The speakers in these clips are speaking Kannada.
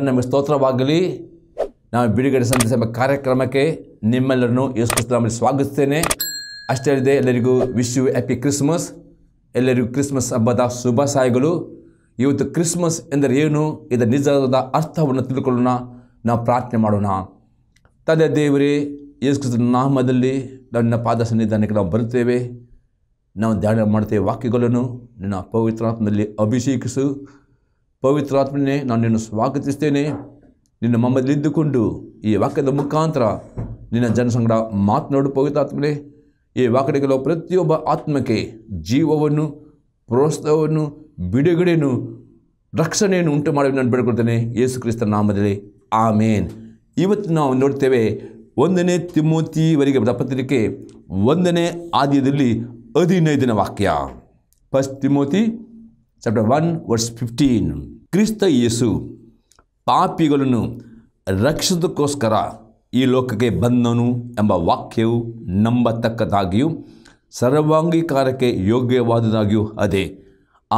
ದೇವರ ನಮಗೆ ಸ್ತೋತ್ರವಾಗಲಿ ನಾವು ಬಿಡುಗಡೆ ಸಂತ ಕಾರ್ಯಕ್ರಮಕ್ಕೆ ನಿಮ್ಮೆಲ್ಲರನ್ನು ಯೇಸುಕ್ರಿಸ್ತನಲ್ಲಿ ಸ್ವಾಗತಿಸ್ತೇನೆ ಅಷ್ಟೇ ಅಲ್ಲದೆ ಎಲ್ಲರಿಗೂ ವಿಶ್ ಯು ಹ್ಯಾಪಿ ಕ್ರಿಸ್ಮಸ್ ಎಲ್ಲರಿಗೂ ಕ್ರಿಸ್ಮಸ್ ಹಬ್ಬದ ಶುಭಾಶಯಗಳು ಇವತ್ತು ಕ್ರಿಸ್ಮಸ್ ಎಂದರೆ ಏನು ಇದರ ನಿಜವಾದ ಅರ್ಥವನ್ನು ತಿಳ್ಕೊಳ್ಳೋಣ ನಾವು ಪ್ರಾರ್ಥನೆ ಮಾಡೋಣ ತಂದೆ ದೇವರೇ ಯೇಸುಕ್ರಿಸ್ತನ ನಾಮದಲ್ಲಿ ನನ್ನ ಪಾದ ಸನ್ನಿಧಾನಕ್ಕೆ ನಾವು ಬರುತ್ತೇವೆ ನಾವು ಧ್ಯಾನ ಮಾಡುತ್ತೇವೆ ವಾಕ್ಯಗಳನ್ನು ನನ್ನ ಪವಿತ್ರಾತ್ಮದಲ್ಲಿ ಅಭಿಷೇಕಿಸು ಪವಿತ್ರಾತ್ಮನೇ ನಾನು ನಿನ್ನನ್ನು ಸ್ವಾಗತಿಸ್ತೇನೆ ನಿನ್ನ ಮಮ್ಮದಲ್ಲಿದ್ದುಕೊಂಡು ಈ ವಾಕ್ಯದ ಮುಖಾಂತರ ನಿನ್ನ ಜನಸಂಗಡ ಮಾತನಾಡು ಪವಿತ್ರಾತ್ಮನೇ ಈ ವಾಕ್ಯ ಕೆಲವು ಪ್ರತಿಯೊಬ್ಬ ಆತ್ಮಕ್ಕೆ ಜೀವವನ್ನು ಪ್ರೋತ್ಸಾಹವನ್ನು ಬಿಡುಗಡೆಯನ್ನು ರಕ್ಷಣೆಯನ್ನು ಉಂಟು ಮಾಡಿ ನಾನು ಬೇಡ್ಕೊಳ್ತೇನೆ ಯೇಸು ಕ್ರಿಸ್ತ ನಾಮದಲ್ಲಿ ಆಮೇನ್ ಇವತ್ತು ನಾವು ನೋಡ್ತೇವೆ ಒಂದನೇ ತಿಮೋತಿವರೆಗೆ ಪತ್ರಿಕೆ ಒಂದನೇ ಆದ್ಯದಲ್ಲಿ ಹದಿನೈದನೇ ವಾಕ್ಯ first Timothy chapter one verse fifteen ಕ್ರಿಸ್ತ ಯೇಸು ಪಾಪಿಗಳನ್ನು ರಕ್ಷಿಸೋದಕ್ಕೋಸ್ಕರ ಈ ಲೋಕಕ್ಕೆ ಬಂದನು ಎಂಬ ವಾಕ್ಯವು ನಂಬತಕ್ಕದಾಗಿಯೂ ಸರ್ವಾಂಗೀಕಾರಕ್ಕೆ ಯೋಗ್ಯವಾದುದಾಗಿಯೂ ಅದೇ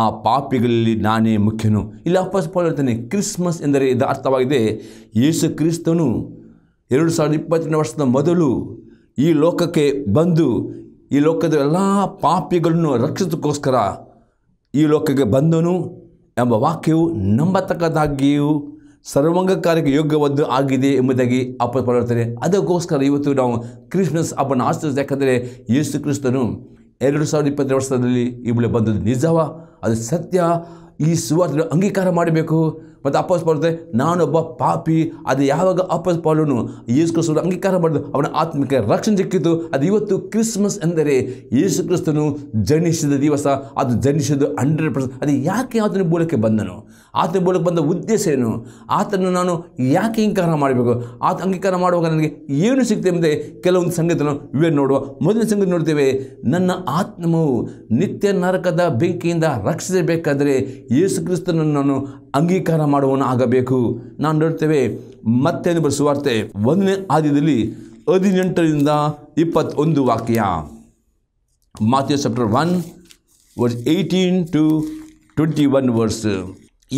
ಆ ಪಾಪಿಗಳಲ್ಲಿ ನಾನೇ ಮುಖ್ಯನು ಇಲ್ಲಿ ವಾಪಸ್ ಹೇಳ್ತಾನೆ ಕ್ರಿಸ್ಮಸ್ ಎಂದರೆ ಇದು ಅರ್ಥವಾಗಿದೆ ಯೇಸು ಕ್ರಿಸ್ತನು ಎರಡು ಸಾವಿರದ ಇಪ್ಪತ್ತೆರಡು ವರ್ಷದ ಮೊದಲು ಈ ಲೋಕಕ್ಕೆ ಬಂದು ಈ ಲೋಕದ ಎಲ್ಲ ಪಾಪಿಗಳನ್ನು ರಕ್ಷಿಸೋದಕ್ಕೋಸ್ಕರ ಈ ಲೋಕಕ್ಕೆ ಬಂದನು ಎಂಬ ವಾಕ್ಯವು ನಂಬತಕ್ಕದ್ದಾಗಿಯೂ ಸರ್ವಾಂಗಕಾರಕ್ಕೆ ಯೋಗ್ಯವದ್ದು ಆಗಿದೆ ಎಂಬುದಾಗಿ ಅಪ್ಪಿಕೊಳ್ಳುತ್ತಾರೆ ಅದಕ್ಕೋಸ್ಕರ ಇವತ್ತು ನಾವು ಕ್ರಿಸ್ಮಸ್ ಹಬ್ಬನ ಆಚರಿಸ್ ಯಾಕಂದರೆ ಯೇಸು ಕ್ರಿಸ್ತನು ಎರಡು ಸಾವಿರದ ಇಪ್ಪತ್ತೆರಡು ವರ್ಷದಲ್ಲಿ ಇವಳೆ ಬಂದದ್ದು ನಿಜವ ಅದು ಸತ್ಯ ಈ ಸುವಾರ್ತೆಯನ್ನು ಅಂಗೀಕಾರ ಮಾಡಬೇಕು ಮತ್ತು ಅಪ್ಪಸ್ ಪೌಲ್ ನಾನೊಬ್ಬ ಪಾಪಿ ಅದು ಯಾವಾಗ ಅಪ್ಪಸ್ ಪೌಲನು ಯೇಸು ಕ್ರಿಸ್ತನು ಅಂಗೀಕಾರ ಮಾಡಿದ್ರು ಅವನ ಆತ್ಮಕ್ಕೆ ರಕ್ಷಣೆ ಸಿಕ್ಕಿತು ಅದು ಇವತ್ತು ಕ್ರಿಸ್ಮಸ್ ಎಂದರೆ ಯೇಸು ಕ್ರಿಸ್ತನು ಜನಿಸಿದ ದಿವಸ ಅದು ಜನಿಸಿದ ಹಂಡ್ರೆಡ್ ಪರ್ಸೆಂಟ್ ಅದು ಯಾಕೆ ಆತನ ಮೂಲಕ್ಕೆ ಬಂದನು ಆತನ ಮೂಲಕ ಬಂದ ಉದ್ದೇಶ ಏನು ಆತನನ್ನು ನಾನು ಯಾಕೆ ಅಂಗೀಕಾರ ಮಾಡಬೇಕು ಆತ ಅಂಗೀಕಾರ ಮಾಡುವಾಗ ನನಗೆ ಏನು ಸಿಗ್ತದೆ ಎಂದರೆ ಕೆಲವೊಂದು ಸಂಗತಿಯನ್ನು ಇವೇ ನೋಡುವ ಮೊದಲನೇ ಸಂಗತಿ ನೋಡ್ತೇವೆ ನನ್ನ ಆತ್ಮವು ನಿತ್ಯ ನರಕದ ಬೆಂಕಿಯಿಂದ ರಕ್ಷಿಸಬೇಕಾದರೆ ಯೇಸು ಕ್ರಿಸ್ತನನ್ನು ನಾನು ಅಂಗೀಕಾರ ಮಾಡುವವನು ಆಗಬೇಕು ನಾನು ನೋಡ್ತೇವೆ ಮತ್ತೆ ಸುವಾರ್ತೆ ಒಂದನೇ ಆದ್ಯದಲ್ಲಿ ಹದಿನೆಂಟರಿಂದ ಇಪ್ಪತ್ತೊಂದು ವಾಕ್ಯ Matthew chapter one verse eighteen to twenty one verse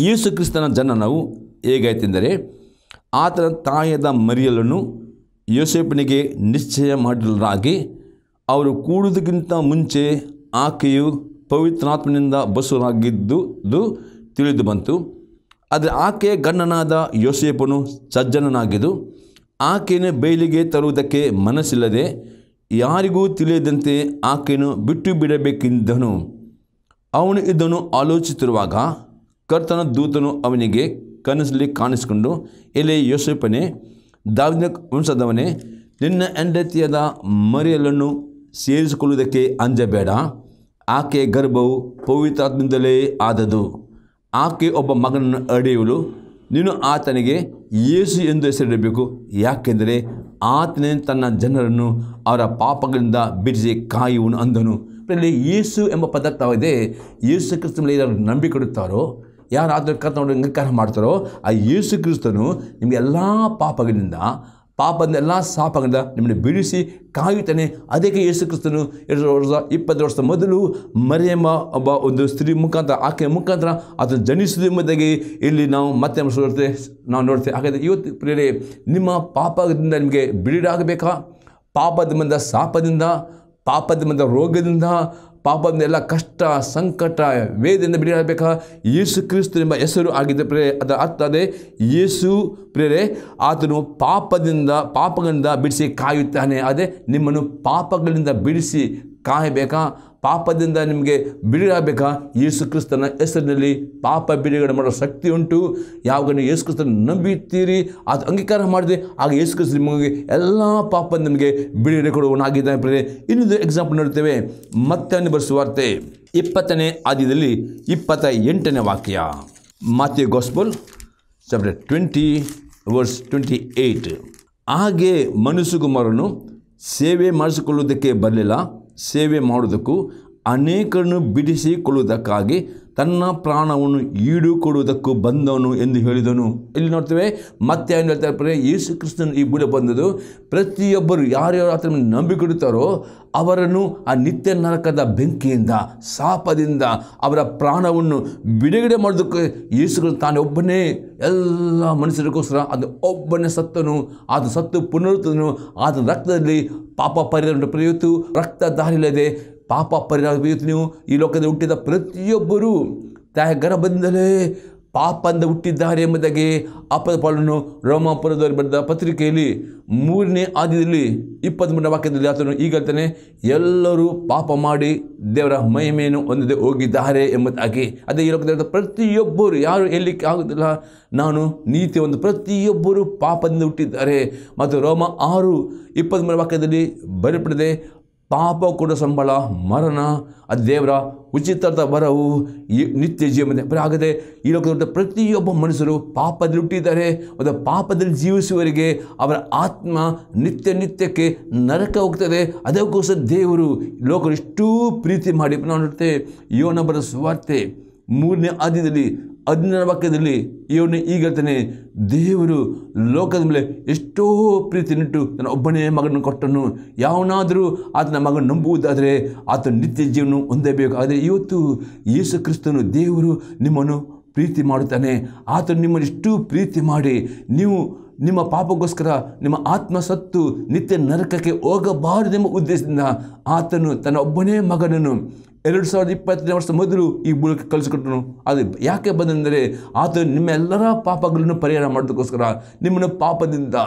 ಯೇಸು ಕ್ರಿಸ್ತನ ಜನನವು ಹೇಗಾಯ್ತೆಂದರೆ ಆತನ ತಾಯದ ಮರಿಯಲನ್ನು ಯೋಸೇಪನಿಗೆ ನಿಶ್ಚಯ ಮಾಡಿರಲಾಗಿ ಅವರು ಕೂಡುವುದಕ್ಕಿಂತ ಮುಂಚೆ ಆಕೆಯು ಪವಿತ್ರಾತ್ಮನಿಂದ ಬಸುರಾಗಿದ್ದುದು ತಿಳಿದು ಬಂತು ಆದರೆ ಆಕೆಯ ಗಂಡನಾದ ಯೋಸೇಪನು ಸಜ್ಜನನಾಗಿದ್ದು ಆಕೆಯನ್ನು ಬೈಲಿಗೆ ತರುವುದಕ್ಕೆ ಮನಸ್ಸಿಲ್ಲದೆ ಯಾರಿಗೂ ತಿಳಿಯದಂತೆ ಆಕೆಯನ್ನು ಬಿಟ್ಟು ಬಿಡಬೇಕೆಂದನು ಅವನು ಇದನ್ನು ಆಲೋಚಿಸುತ್ತಿರುವಾಗ ಕರ್ತನ ದೂತನು ಅವನಿಗೆ ಕನಸಲ್ಲಿ ಕಾಣಿಸಿಕೊಂಡು ಎಲೆ ಯೋಸೆಫನೇ ದಾವಿನ ವಂಶದವನೇ ನಿನ್ನ ಎಂಡತಿಯಾದ ಮರಿಯಲನ್ನು ಸೇರಿಸಿಕೊಳ್ಳುವುದಕ್ಕೆ ಅಂಜಬೇಡ ಆಕೆ ಗರ್ಭವು ಪವಿತ್ರಾತ್ಮದಿಂದಲೇ ಆದದು ಆಕೆ ಒಬ್ಬ ಮಗನನ್ನು ಅಡೆಯುವಳು ನೀನು ಆತನಿಗೆ ಯೇಸು ಎಂದು ಹೆಸರಿಡಬೇಕು ಯಾಕೆಂದರೆ ಆತನೇ ತನ್ನ ಜನರನ್ನು ಅವರ ಪಾಪಗಳಿಂದ ಬಿಡಿಸಿ ಕಾಯುವನು ಅಂದನು ಯೇಸು ಎಂಬ ಪದಾರ್ಥವಿದೆ ಯೇಸು ಕ್ರಿಸ್ತನಲ್ಲಿ ಯಾರು ನಂಬಿಕೊಡುತ್ತಾರೋ ಯಾರು ಆದರೆ ಕತ್ ಅಂಗೀಕಾರ ಮಾಡ್ತಾರೋ ಆ ಯೇಸು ಕ್ರಿಸ್ತನು ನಿಮಗೆ ಎಲ್ಲ ಪಾಪಗಳಿಂದ ಪಾಪದ ಎಲ್ಲ ಸಾಪಗಳಿಂದ ನಿಮ್ಮನ್ನು ಬಿಡಿಸಿ ಕಾಯುತ್ತಾನೆ ಅದಕ್ಕೆ ಯೇಸು ಕ್ರಿಸ್ತನು ಎರಡು ವರ್ಷ ಇಪ್ಪತ್ತು ವರ್ಷದ ಮೊದಲು ಮರೆಯಮ್ಮ ಒಬ್ಬ ಒಂದು ಸ್ತ್ರೀ ಮುಖಾಂತರ ಆಕೆಯ ಮುಖಾಂತರ ಅದನ್ನು ಜನಿಸಿದ ಮೊದಲಿಗೆ ಇಲ್ಲಿ ನಾವು ಮತ್ತೆ ನೋಡ್ತೇವೆ ನಾವು ನೋಡ್ತೇವೆ ಹಾಗಾದರೆ ಇವತ್ತು ಪ್ರೇರೆ ನಿಮ್ಮ ಪಾಪದಿಂದ ನಿಮಗೆ ಬಿಡಿಡಾಗಬೇಕಾ ಪಾಪದ ಬಂದ ಸಾಪದಿಂದ ಪಾಪದ ಬಂದ ರೋಗದಿಂದ ಪಾಪದನ್ನೆಲ್ಲ ಕಷ್ಟ ಸಂಕಟ ವೇದನೆಯಿಂದ ಬಿಡಬೇಕಾ ಯೇಸು ಕ್ರಿಸ್ತು ಎಂಬ ಹೆಸರು ಆಗಿದ್ದ ಪ್ರೇ ಅದರ ಅರ್ಥ ಅದೇ ಯೇಸು ಪ್ರೇರೆ ಆತನು ಪಾಪದಿಂದ ಪಾಪಗಳಿಂದ ಬಿಡಿಸಿ ಕಾಯುತ್ತಾನೆ ಅದೇ ನಿಮ್ಮನ್ನು ಪಾಪಗಳಿಂದ ಬಿಡಿಸಿ ಕಾಯಬೇಕಾ ಪಾಪದಿಂದ ನಿಮಗೆ ಬಿಡಿರಾಗಬೇಕಾ ಯೇಸು ಕ್ರಿಸ್ತನ ಹೆಸರಿನಲ್ಲಿ ಪಾಪ ಬಿಡುಗಡೆ ಮಾಡೋ ಶಕ್ತಿ ಉಂಟು ಯಾವಾಗ ಯೇಸು ಯೇಸುಕ್ರಿಸ್ತನ ನಂಬಿತ್ತೀರಿ ಅದು ಅಂಗೀಕಾರ ಮಾಡಿದೆ ಆಗ ಯೇಸುಕ್ರಿಸ್ತ ನಿಮಗೆ ಎಲ್ಲ ಪಾಪ ನಿಮಗೆ ಬಿಡುಗಡೆ ಕೊಡುವನಾಗಿದ್ದಾನೆ ಇನ್ನೊಂದು ಎಕ್ಸಾಂಪಲ್ ನೋಡ್ತೇವೆ ಮತ್ತೆ ಬರೆಸುವಾರ್ತೆ ಇಪ್ಪತ್ತನೇ ಆದ್ಯದಲ್ಲಿ ಇಪ್ಪತ್ತ ಎಂಟನೇ ವಾಕ್ಯ Matthew gospel chapter twenty verse twenty eight ಹಾಗೆ ಕುಮಾರನು ಸೇವೆ ಮಾಡಿಸಿಕೊಳ್ಳುವುದಕ್ಕೆ ಬರಲಿಲ್ಲ ಸೇವೆ ಮಾಡುವುದಕ್ಕೂ ಅನೇಕರನ್ನು ಬಿಡಿಸಿಕೊಳ್ಳುವುದಕ್ಕಾಗಿ ತನ್ನ ಪ್ರಾಣವನ್ನು ಈಡು ಕೊಡುವುದಕ್ಕೂ ಬಂದವನು ಎಂದು ಹೇಳಿದನು ಇಲ್ಲಿ ನೋಡ್ತೇವೆ ಮತ್ತೆ ಏನು ಹೇಳ್ತಾರೆ ಯೇಸು ಈ ಬುಡ ಬಂದದು ಪ್ರತಿಯೊಬ್ಬರು ಯಾರ್ಯಾರು ಆತನ ನಂಬಿಕೊಡುತ್ತಾರೋ ಅವರನ್ನು ಆ ನಿತ್ಯ ನರಕದ ಬೆಂಕಿಯಿಂದ ಸಾಪದಿಂದ ಅವರ ಪ್ರಾಣವನ್ನು ಬಿಡುಗಡೆ ಮಾಡೋದಕ್ಕೆ ತಾನೇ ಒಬ್ಬನೇ ಎಲ್ಲ ಮನುಷ್ಯರಿಗೋಸ್ಕರ ಅದು ಒಬ್ಬನೇ ಸತ್ತನು ಅದು ಸತ್ತು ಪುನರುತ್ತನು ಆತನ ರಕ್ತದಲ್ಲಿ ಪಾಪ ಪರಿಹಾರ ಪ್ರಯುತ್ತು ರಕ್ತ ದಾರಿಲ್ಲದೆ ಪಾಪ ಪರಿಣಾಮ ಬೀಳುತ್ತೆ ನೀವು ಈ ಲೋಕದಲ್ಲಿ ಹುಟ್ಟಿದ ಪ್ರತಿಯೊಬ್ಬರೂ ತಾಯ ಗರ್ಭದಿಂದಲೇ ಪಾಪಂದ ಹುಟ್ಟಿದ್ದಾರೆ ಎಂಬುದಾಗಿ ಅಪ್ಪದ ಪಾಲನ್ನು ರೋಮಾಪುರದವರು ಬರೆದ ಪತ್ರಿಕೆಯಲ್ಲಿ ಮೂರನೇ ಆದಿಯಲ್ಲಿ ಇಪ್ಪತ್ತ್ಮೂರನೇ ವಾಕ್ಯದಲ್ಲಿ ಆತನು ಈಗಲ್ತಾನೆ ಎಲ್ಲರೂ ಪಾಪ ಮಾಡಿ ದೇವರ ಮಹಿಮೆಯನ್ನು ಹೊಂದದೆ ಹೋಗಿದ್ದಾರೆ ಎಂಬುದಾಗಿ ಅದೇ ಈ ಲೋಕದಲ್ಲಿ ಪ್ರತಿಯೊಬ್ಬರು ಯಾರು ಹೇಳಲಿಕ್ಕೆ ಆಗುದಿಲ್ಲ ನಾನು ನೀತಿ ಒಂದು ಪ್ರತಿಯೊಬ್ಬರು ಪಾಪದಿಂದ ಹುಟ್ಟಿದ್ದಾರೆ ಮತ್ತು ರೋಮ ಆರು ಇಪ್ಪತ್ತ್ಮೂರನೇ ವಾಕ್ಯದಲ್ಲಿ ಬರಪಡದೆ ಪಾಪ ಕೊಡ ಸಂಬಳ ಮರಣ ಅದು ದೇವರ ಉಚಿತದ ಬರವು ನಿತ್ಯ ಜೀವನ ಆಗದೆ ಈ ಲೋಕದ ಪ್ರತಿಯೊಬ್ಬ ಮನುಷ್ಯರು ಪಾಪದಲ್ಲಿ ಹುಟ್ಟಿದ್ದಾರೆ ಮತ್ತು ಪಾಪದಲ್ಲಿ ಜೀವಿಸುವವರಿಗೆ ಅವರ ಆತ್ಮ ನಿತ್ಯ ನಿತ್ಯಕ್ಕೆ ನರಕ ಹೋಗ್ತದೆ ಅದಕ್ಕೋಸ್ಕರ ದೇವರು ಲೋಕರು ಇಷ್ಟೂ ಪ್ರೀತಿ ಮಾಡಿ ನಾವು ನೋಡ್ತೇವೆ ಯೋನೊಬ್ಬರ ಸ್ವಾರ್ತೆ ಮೂರನೇ ಆದ್ಯದಲ್ಲಿ ಹದಿನ ವಾಕ್ಯದಲ್ಲಿ ಇವನು ಈಗ ಹೇಳ್ತಾನೆ ದೇವರು ಲೋಕದ ಮೇಲೆ ಎಷ್ಟೋ ಪ್ರೀತಿನಿಟ್ಟು ನನ್ನ ಒಬ್ಬನೇ ಮಗನನ್ನು ಕೊಟ್ಟನು ಯಾವನಾದರೂ ಆತನ ಮಗನ ನಂಬುವುದಾದರೆ ಆತನ ನಿತ್ಯ ಜೀವನ ಹೊಂದಬೇಕು ಆದರೆ ಇವತ್ತು ಯೇಸು ಕ್ರಿಸ್ತನು ದೇವರು ನಿಮ್ಮನ್ನು ಪ್ರೀತಿ ಮಾಡುತ್ತಾನೆ ಆತನು ನಿಮ್ಮನ್ನು ಎಷ್ಟು ಪ್ರೀತಿ ಮಾಡಿ ನೀವು ನಿಮ್ಮ ಪಾಪಕ್ಕೋಸ್ಕರ ನಿಮ್ಮ ಆತ್ಮ ಸತ್ತು ನಿತ್ಯ ನರಕಕ್ಕೆ ಹೋಗಬಾರದೆಂಬ ಉದ್ದೇಶದಿಂದ ಆತನು ತನ್ನ ಒಬ್ಬನೇ ಮಗನನ್ನು ಎರಡು ಸಾವಿರದ ಇಪ್ಪತ್ತನೇ ವರ್ಷದ ಮೊದಲು ಈ ಮೂಲಕ ಕಲಿಸಿಕೊಟ್ಟನು ಅದು ಯಾಕೆ ಬಂದಂದರೆ ಆತ ನಿಮ್ಮೆಲ್ಲರ ಪಾಪಗಳನ್ನು ಪರಿಹಾರ ಮಾಡೋದಕ್ಕೋಸ್ಕರ ನಿಮ್ಮನ್ನು ಪಾಪದಿಂದ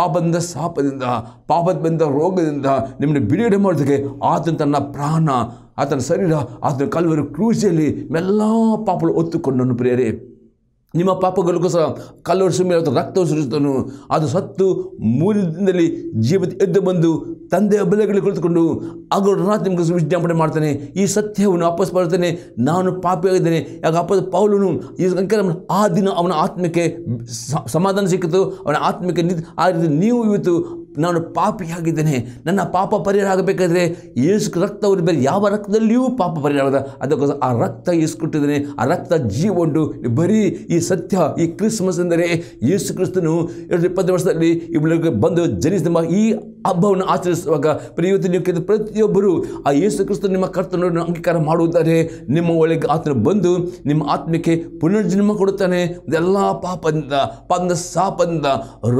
ಪಾಪದಿಂದ ಶಾಪದಿಂದ ಪಾಪದ ಬಂದ ರೋಗದಿಂದ ನಿಮ್ಮನ್ನು ಬಿಡುಗಡೆ ಮಾಡೋದಕ್ಕೆ ಆತನ ತನ್ನ ಪ್ರಾಣ ಆತನ ಶರೀರ ಆತನ ಕಲ್ವರು ಕ್ರೂಸಿಯಲ್ಲಿ ಎಲ್ಲ ಪಾಪಗಳು ಒತ್ತುಕೊಂಡನು ಪ್ರೇರೇ ನಿಮ್ಮ ಸಹ ಕಲ್ಲು ಮೇಲೆ ರಕ್ತ ಸುರಿಸುತ್ತನು ಅದು ಸತ್ತು ಮೂಲದಿಂದಲೇ ಜೀವ ಎದ್ದು ಬಂದು ತಂದೆಯ ಬೆಲೆಗಳಿಗೆ ಕುಳಿತುಕೊಂಡು ಅಗೌಡ ರಾತ್ರಿ ವಿಜ್ಞಾಪನೆ ಮಾಡ್ತಾನೆ ಈ ಸತ್ಯವನ್ನು ವಾಪಸ್ ಬರ್ತಾನೆ ನಾನು ಪಾಪಿಯಾಗಿದ್ದೇನೆ ಯಾಕೆ ಅಪ್ಪ ಪೌಲನು ಈ ಆ ದಿನ ಅವನ ಆತ್ಮಕ್ಕೆ ಸಮಾಧಾನ ಸಿಕ್ಕಿತು ಅವನ ಆತ್ಮಕ್ಕೆ ಆ ರೀತಿ ನೀವು ಇವತ್ತು ನಾನು ಪಾಪಿಯಾಗಿದ್ದೇನೆ ನನ್ನ ಪಾಪ ಪರಿಹಾರ ಆಗಬೇಕಾದ್ರೆ ಯೇಸು ರಕ್ತವರು ಮೇಲೆ ಯಾವ ರಕ್ತದಲ್ಲಿಯೂ ಪಾಪ ಪರಿಹಾರ ಆಗದ ಅದಕ್ಕೋಸ್ಕರ ಆ ರಕ್ತ ಈಸ್ಕೊಟ್ಟಿದ್ದೇನೆ ಆ ರಕ್ತ ಜೀವ ಉಂಟು ಬರೀ ಈ ಸತ್ಯ ಈ ಕ್ರಿಸ್ಮಸ್ ಎಂದರೆ ಯೇಸು ಕ್ರಿಸ್ತನು ಎರಡು ಇಪ್ಪತ್ತು ವರ್ಷದಲ್ಲಿ ಇವಳಿಗೆ ಬಂದು ಜನಿಸಿದ ಈ ಹಬ್ಬವನ್ನು ಆಚರಿಸುವಾಗ ಪ್ರಯುಕ್ತ ನೀವು ಪ್ರತಿಯೊಬ್ಬರು ಆ ಯೇಸು ಕ್ರಿಸ್ತನು ನಿಮ್ಮ ಕರ್ತನನ್ನು ಅಂಗೀಕಾರ ಮಾಡುವುದಾದರೆ ನಿಮ್ಮ ಒಳಗೆ ಆತನ ಬಂದು ನಿಮ್ಮ ಆತ್ಮಕ್ಕೆ ಪುನರ್ಜನ್ಮ ಕೊಡುತ್ತಾನೆ ಎಲ್ಲ ಪಾಪದಿಂದ ಪಂದ ಸಾಪದಿಂದ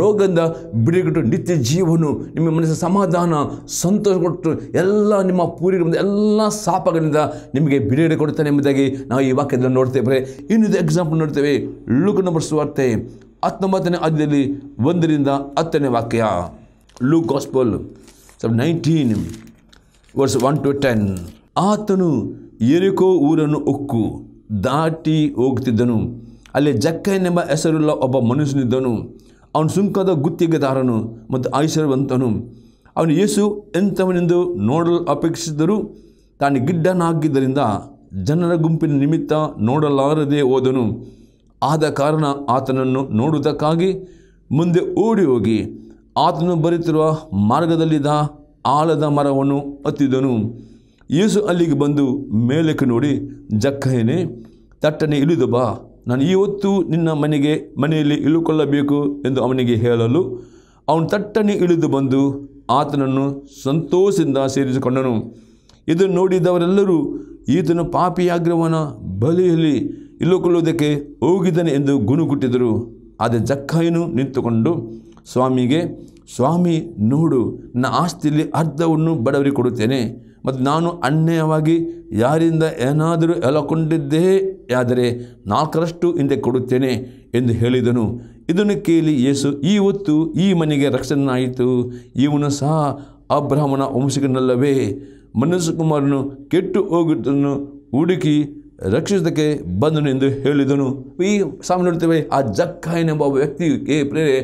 ರೋಗದಿಂದ ಬಿಡುಗಟ್ಟು ನಿತ್ಯ ಜೀವ ವಾಕ್ಯವನ್ನು ನಿಮ್ಮ ಮನಸ್ಸಿನ ಸಮಾಧಾನ ಸಂತೋಷ ಕೊಟ್ಟು ಎಲ್ಲ ನಿಮ್ಮ ಪೂರಿ ಎಲ್ಲ ಸಾಪಗಳಿಂದ ನಿಮಗೆ ಬಿಡುಗಡೆ ಕೊಡುತ್ತಾನೆ ಎಂಬುದಾಗಿ ನಾವು ಈ ವಾಕ್ಯದಲ್ಲಿ ನೋಡ್ತೇವೆ ಇನ್ನೊಂದು ಎಕ್ಸಾಂಪಲ್ ನೋಡ್ತೇವೆ ಲೂಕ್ ನಂಬರ್ ಸುವಾರ್ತೆ ಹತ್ತೊಂಬತ್ತನೇ ಅದಿಯಲ್ಲಿ ಒಂದರಿಂದ ಹತ್ತನೇ ವಾಕ್ಯ Luke gospel sub nineteen verse one to ten ಆತನು ಎರಿಕೋ ಊರನ್ನು ಉಕ್ಕು ದಾಟಿ ಹೋಗ್ತಿದ್ದನು ಅಲ್ಲಿ ಜಕ್ಕನೆಂಬ ಹೆಸರುಳ್ಳ ಒಬ್ಬ ಮನುಷ್ಯನಿದ್ದನು ಅವನು ಸುಂಕದ ಗುತ್ತಿಗೆದಾರನು ಮತ್ತು ಐಶ್ವರ್ಯವಂತನು ಅವನು ಯೇಸು ಎಂಥವನೆಂದು ನೋಡಲು ಅಪೇಕ್ಷಿಸಿದರೂ ತಾನು ಗಿಡ್ಡನಾಗಿದ್ದರಿಂದ ಜನರ ಗುಂಪಿನ ನಿಮಿತ್ತ ನೋಡಲಾರದೆ ಹೋದನು ಆದ ಕಾರಣ ಆತನನ್ನು ನೋಡುವುದಕ್ಕಾಗಿ ಮುಂದೆ ಓಡಿ ಹೋಗಿ ಆತನು ಬರೆಯುತ್ತಿರುವ ಮಾರ್ಗದಲ್ಲಿದ್ದ ಆಲದ ಮರವನ್ನು ಹತ್ತಿದನು ಯೇಸು ಅಲ್ಲಿಗೆ ಬಂದು ಮೇಲಕ್ಕೆ ನೋಡಿ ಜಕ್ಕೇನೆ ತಟ್ಟನೆ ಇಳಿದು ಬಾ ನಾನು ಇವತ್ತು ನಿನ್ನ ಮನೆಗೆ ಮನೆಯಲ್ಲಿ ಇಳುಕೊಳ್ಳಬೇಕು ಎಂದು ಅವನಿಗೆ ಹೇಳಲು ಅವನು ತಟ್ಟನೆ ಇಳಿದು ಬಂದು ಆತನನ್ನು ಸಂತೋಷದಿಂದ ಸೇರಿಸಿಕೊಂಡನು ಇದನ್ನು ನೋಡಿದವರೆಲ್ಲರೂ ಈತನು ಪಾಪಿಯಾಗ್ರವನ ಬಲಿಯಲ್ಲಿ ಇಳುಕೊಳ್ಳುವುದಕ್ಕೆ ಹೋಗಿದ್ದಾನೆ ಎಂದು ಗುಣುಗುಟ್ಟಿದರು ಆದರೆ ಜಕ್ಕಾಯನು ನಿಂತುಕೊಂಡು ಸ್ವಾಮಿಗೆ ಸ್ವಾಮಿ ನೋಡು ನನ್ನ ಆಸ್ತಿಯಲ್ಲಿ ಅರ್ಧವನ್ನು ಬಡವರಿಗೆ ಕೊಡುತ್ತೇನೆ ಮತ್ತು ನಾನು ಅನ್ಯಾಯವಾಗಿ ಯಾರಿಂದ ಏನಾದರೂ ಎಲಕೊಂಡಿದ್ದೇ ಆದರೆ ನಾಲ್ಕರಷ್ಟು ಹಿಂದೆ ಕೊಡುತ್ತೇನೆ ಎಂದು ಹೇಳಿದನು ಇದನ್ನು ಕೇಳಿ ಯೇಸು ಈ ಹೊತ್ತು ಈ ಮನೆಗೆ ರಕ್ಷಣೆಯಾಯಿತು ಇವನು ಸಹ ಅಬ್ರಾಹ್ಮಣ ಮನಸ್ಸು ಕುಮಾರನು ಕೆಟ್ಟು ಹೋಗಿದ್ದನ್ನು ಹುಡುಕಿ ರಕ್ಷಿಸೋದಕ್ಕೆ ಬಂದನು ಎಂದು ಹೇಳಿದನು ಈ ಸಾಮಾನ್ಯ ನೋಡ್ತೇವೆ ಆ ಜಕ್ಕಾಯನೆಂಬ ಏ ಪ್ರೇರೆ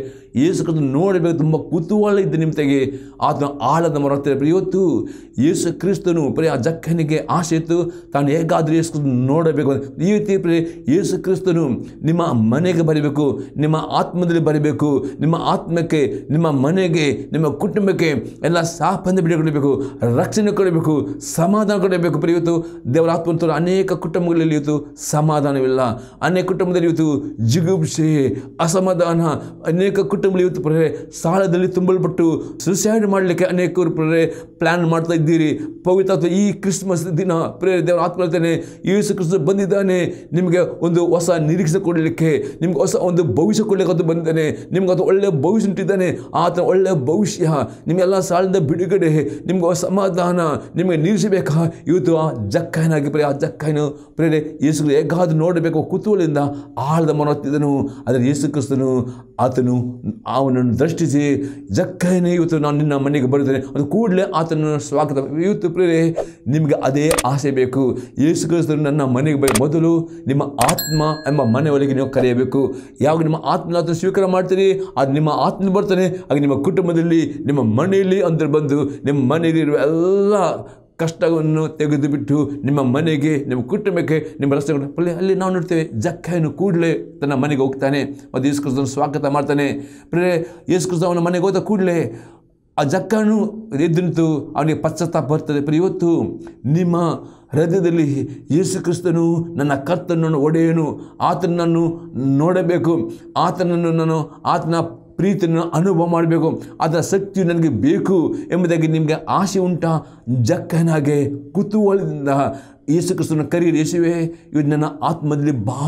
ಯೇಸು ನೋಡಬೇಕು ತುಂಬ ಕುತೂಹಲ ಇದ್ದ ತೆಗೆ ಆತನ ಆಳದ ಮರತ್ತೆ ಇವತ್ತು ಯೇಸು ಕ್ರಿಸ್ತನು ಪ್ರಿಯ ಜಕ್ಕನಿಗೆ ಆಸೆ ಇತ್ತು ತಾನು ಹೇಗಾದರೂ ಯೇಸು ನೋಡಬೇಕು ಈ ರೀತಿ ಪ್ರಿಯ ಯೇಸು ಕ್ರಿಸ್ತನು ನಿಮ್ಮ ಮನೆಗೆ ಬರಬೇಕು ನಿಮ್ಮ ಆತ್ಮದಲ್ಲಿ ಬರಬೇಕು ನಿಮ್ಮ ಆತ್ಮಕ್ಕೆ ನಿಮ್ಮ ಮನೆಗೆ ನಿಮ್ಮ ಕುಟುಂಬಕ್ಕೆ ಎಲ್ಲ ಬಿಡ ಕೊಡಬೇಕು ರಕ್ಷಣೆ ಕೊಡಬೇಕು ಸಮಾಧಾನ ಕೊಡಬೇಕು ಇವತ್ತು ದೇವರ ಆತ್ಮಂತರು ಅನೇಕ ಕುಟುಂಬಗಳಲ್ಲಿ ಇವತ್ತು ಸಮಾಧಾನವಿಲ್ಲ ಅನೇಕ ಕುಟುಂಬದಲ್ಲಿ ಇವತ್ತು ಜಿಗುಪ್ಸೆ ಅಸಮಾಧಾನ ಅನೇಕ ಕುಟುಂಬ ಕುಟುಂಬಗಳು ಇವತ್ತು ಪ್ರೇರೆ ಸಾಲದಲ್ಲಿ ತುಂಬಲ್ಪಟ್ಟು ಸುಸೈಡ್ ಮಾಡಲಿಕ್ಕೆ ಅನೇಕರು ಪ್ರೇ ಪ್ಲ್ಯಾನ್ ಮಾಡ್ತಾ ಇದ್ದೀರಿ ಪವಿತ್ರ ಈ ಕ್ರಿಸ್ಮಸ್ ದಿನ ಪ್ರೇ ದೇವರ ಆತ್ಮೀಯತೇನೆ ಯೇಸು ಕ್ರಿಸ್ತ ಬಂದಿದ್ದಾನೆ ನಿಮಗೆ ಒಂದು ಹೊಸ ನಿರೀಕ್ಷೆ ಕೊಡಲಿಕ್ಕೆ ನಿಮ್ಗೆ ಹೊಸ ಒಂದು ಭವಿಷ್ಯ ಕೊಡಲಿಕ್ಕೆ ಅದು ಬಂದಿದ್ದಾನೆ ನಿಮ್ಗೆ ಅದು ಒಳ್ಳೆಯ ಭವಿಷ್ಯ ಉಂಟಿದ್ದಾನೆ ಆತನ ಒಳ್ಳೆಯ ಭವಿಷ್ಯ ನಿಮಗೆಲ್ಲ ಸಾಲದ ಬಿಡುಗಡೆ ನಿಮ್ಗೆ ಸಮಾಧಾನ ನಿಮಗೆ ನಿಲ್ಲಿಸಬೇಕಾ ಇವತ್ತು ಆ ಜಕ್ಕಾಯನಾಗಿ ಪ್ರೇ ಆ ಜಕ್ಕಾಯನು ಪ್ರೇರೆ ಯೇಸು ಹೇಗಾದ್ರೂ ನೋಡಬೇಕು ಕುತೂಹಲದಿಂದ ಆಳದ ಮನೋತ್ತಿದ್ದನು ಆದರೆ ಯೇಸು ಕ್ರಿಸ್ತನು ಆತನು ಅವನನ್ನು ದೃಷ್ಟಿಸಿ ಜಕ್ಕನೇ ಇವತ್ತು ನಾನು ನಿನ್ನ ಮನೆಗೆ ಬರುತ್ತೇನೆ ಅದು ಕೂಡಲೇ ಆತನನ್ನು ಸ್ವಾಗತ ಇವತ್ತು ಪ್ರೇರೇ ನಿಮಗೆ ಅದೇ ಆಸೆ ಬೇಕು ಯೇಸು ಕ್ರಿಸ್ತರು ನನ್ನ ಮನೆಗೆ ಬ ಮೊದಲು ನಿಮ್ಮ ಆತ್ಮ ಎಂಬ ಮನೆ ಒಳಗೆ ನೀವು ಕರೆಯಬೇಕು ಯಾವಾಗ ನಿಮ್ಮ ಆತ್ಮನ ಆತನ ಸ್ವೀಕಾರ ಮಾಡ್ತೀರಿ ಅದು ನಿಮ್ಮ ಆತ್ಮ ಬರ್ತಾನೆ ಹಾಗೆ ನಿಮ್ಮ ಕುಟುಂಬದಲ್ಲಿ ನಿಮ್ಮ ಮನೆಯಲ್ಲಿ ಅಂದರೆ ಬಂದು ನಿಮ್ಮ ಮನೆಯಲ್ಲಿರುವ ಎಲ್ಲ ಕಷ್ಟವನ್ನು ತೆಗೆದುಬಿಟ್ಟು ನಿಮ್ಮ ಮನೆಗೆ ನಿಮ್ಮ ಕುಟುಂಬಕ್ಕೆ ನಿಮ್ಮ ರಸ್ತೆಗಳು ಅಲ್ಲಿ ಅಲ್ಲಿ ನಾವು ನೋಡ್ತೇವೆ ಜಕ್ಕಾಯನ್ನು ಕೂಡಲೇ ತನ್ನ ಮನೆಗೆ ಹೋಗ್ತಾನೆ ಮತ್ತು ಯೇಸುಕ್ರಿಸ್ತನ ಸ್ವಾಗತ ಮಾಡ್ತಾನೆ ಪ್ರೇ ಯೇಸುಕ್ರಿಸ್ತ ಅವನ ಮನೆಗೆ ಹೋದ ಕೂಡಲೇ ಆ ಜಕ್ಕನು ಎದ್ದು ನಿಂತು ಅವನಿಗೆ ಪಶ್ಚಾತ್ತಾಪ ಬರ್ತದೆ ಪ್ರ ಇವತ್ತು ನಿಮ್ಮ ಹೃದಯದಲ್ಲಿ ಯೇಸುಕ್ರಿಸ್ತನು ನನ್ನ ಕರ್ತನನ್ನು ಒಡೆಯನು ಆತನನ್ನು ನೋಡಬೇಕು ಆತನನ್ನು ನಾನು ಆತನ ಪ್ರೀತಿಯನ್ನು ಅನುಭವ ಮಾಡಬೇಕು ಅದರ ಶಕ್ತಿಯು ನನಗೆ ಬೇಕು ಎಂಬುದಾಗಿ ನಿಮಗೆ ಆಸೆ ಉಂಟ ಜಕ್ಕನಾಗೆ ಕುತೂಹಲದಿಂದ ಯೇಸು ಕ್ರಿಸ್ತನ ಕರೀರಿ ಯೇಸುವೆ ಇವತ್ತು ನನ್ನ ಆತ್ಮದಲ್ಲಿ ಬಾ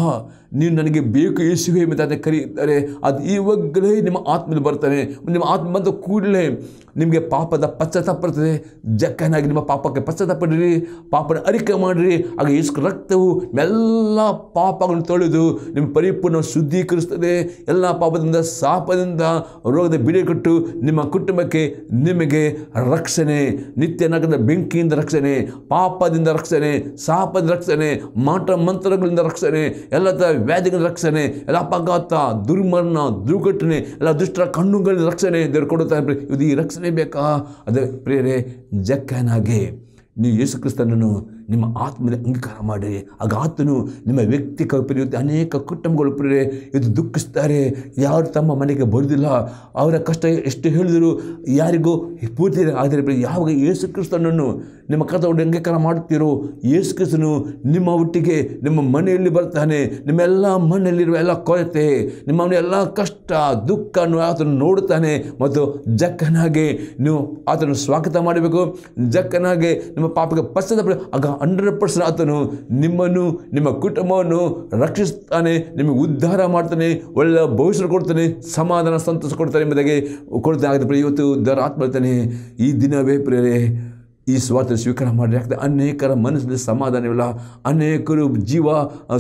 ನೀವು ನನಗೆ ಬೇಕು ಯೇಸುವೆ ಮತ್ತು ಅದನ್ನು ಕರೀತಾರೆ ಅದು ಇವಾಗಲೇ ನಿಮ್ಮ ಆತ್ಮದಲ್ಲಿ ಬರ್ತಾನೆ ನಿಮ್ಮ ಆತ್ಮ ಕೂಡಲೇ ನಿಮಗೆ ಪಾಪದ ಬರ್ತದೆ ಜಕ್ಕನಾಗಿ ನಿಮ್ಮ ಪಾಪಕ್ಕೆ ಪಶ್ಚಾತ್ತಾಪಡಿರಿ ಪಾಪನ ಅರಿಕೆ ಮಾಡಿರಿ ಆಗ ಯೇಸು ರಕ್ತವು ಎಲ್ಲ ಪಾಪಗಳನ್ನು ತೊಳೆದು ನಿಮ್ಮ ಪರಿಪೂರ್ಣ ಶುದ್ಧೀಕರಿಸ್ತದೆ ಎಲ್ಲ ಪಾಪದಿಂದ ಶಾಪದಿಂದ ರೋಗದ ಬಿಡಿ ನಿಮ್ಮ ಕುಟುಂಬಕ್ಕೆ ನಿಮಗೆ ರಕ್ಷಣೆ ನಿತ್ಯನಗರದ ಬೆಂಕಿಯಿಂದ ರಕ್ಷಣೆ ಪಾಪದಿಂದ ರಕ್ಷಣೆ ಸಾಪದ ರಕ್ಷಣೆ ಮಾಟ ಮಂತ್ರಗಳಿಂದ ರಕ್ಷಣೆ ಎಲ್ಲ ತ ವ್ಯಾಧಿಗಳ ರಕ್ಷಣೆ ಎಲ್ಲ ಅಪಘಾತ ದುರ್ಮರಣ ದುರ್ಘಟನೆ ಎಲ್ಲ ದುಷ್ಟ ಕಣ್ಣುಗಳಿಂದ ರಕ್ಷಣೆ ದೇವರು ಕೊಡುತ್ತಾರೆ ಇದು ಈ ರಕ್ಷಣೆ ಬೇಕಾ ಅದೇ ಪ್ರೇರೆ ಜಕ್ಕನಾಗೆ ನೀವು ಯೇಸು ನಿಮ್ಮ ಆತ್ಮದ ಅಂಗೀಕಾರ ಮಾಡಿರಿ ಆಗ ಆತನು ನಿಮ್ಮ ವ್ಯಕ್ತಿ ಕಲ್ಪನೆಯುತ್ತೆ ಅನೇಕ ಕುಟುಂಬಗಳು ಪ್ರಿಯರೇ ಇದು ದುಃಖಿಸ್ತಾರೆ ಯಾರು ತಮ್ಮ ಮನೆಗೆ ಬರುವುದಿಲ್ಲ ಅವರ ಕಷ್ಟ ಎಷ್ಟು ಹೇಳಿದರೂ ಯಾರಿಗೂ ಪೂರ್ತಿ ಆದರೆ ಯಾವಾಗ ಯೇಸು ಕ್ರಿಸ್ತನನ್ನು ನಿಮ್ಮ ಕಥೆ ಅಂಗೀಕಾರ ಮಾಡುತ್ತೀರೋ ಯೇಸು ಕ್ರಿಸ್ತನು ನಿಮ್ಮ ಒಟ್ಟಿಗೆ ನಿಮ್ಮ ಮನೆಯಲ್ಲಿ ಬರ್ತಾನೆ ನಿಮ್ಮೆಲ್ಲ ಮನೆಯಲ್ಲಿರುವ ಎಲ್ಲ ಕೊರತೆ ನಿಮ್ಮ ಎಲ್ಲ ಕಷ್ಟ ದುಃಖವನ್ನು ಆತನು ನೋಡುತ್ತಾನೆ ಮತ್ತು ಜಕ್ಕನಾಗೆ ನೀವು ಆತನು ಸ್ವಾಗತ ಮಾಡಬೇಕು ಜಕ್ಕನಾಗೆ ನಿಮ್ಮ ಪಾಪಕ್ಕೆ ಪಶ್ಚಾತ್ತಾಪ ಆಗ ಹಂಡ್ರೆಡ್ ಪರ್ಸೆಂಟ್ ಆತನು ನಿಮ್ಮನ್ನು ನಿಮ್ಮ ಕುಟುಂಬವನ್ನು ರಕ್ಷಿಸ್ತಾನೆ ನಿಮಗೆ ಉದ್ಧಾರ ಮಾಡ್ತಾನೆ ಒಳ್ಳೆಯ ಭವಿಷ್ಯ ಕೊಡ್ತಾನೆ ಸಮಾಧಾನ ಸಂತೋಷ ಕೊಡ್ತಾನೆ ಎಂಬುದಾಗಿ ಕೊಡ್ತಾನೆ ಆಗುತ್ತೆ ಇವತ್ತು ಉದ್ಧಾರ ಆತ್ಮ ಈ ದಿನವೇ ಪ್ರೇರೇ ಈ ಸ್ವಾತಂತ್ರ್ಯ ಸ್ವೀಕಾರ ಮಾಡಿ ಯಾಕಂದರೆ ಅನೇಕರ ಮನಸ್ಸಲ್ಲಿ ಸಮಾಧಾನವಿಲ್ಲ ಅನೇಕರು ಜೀವ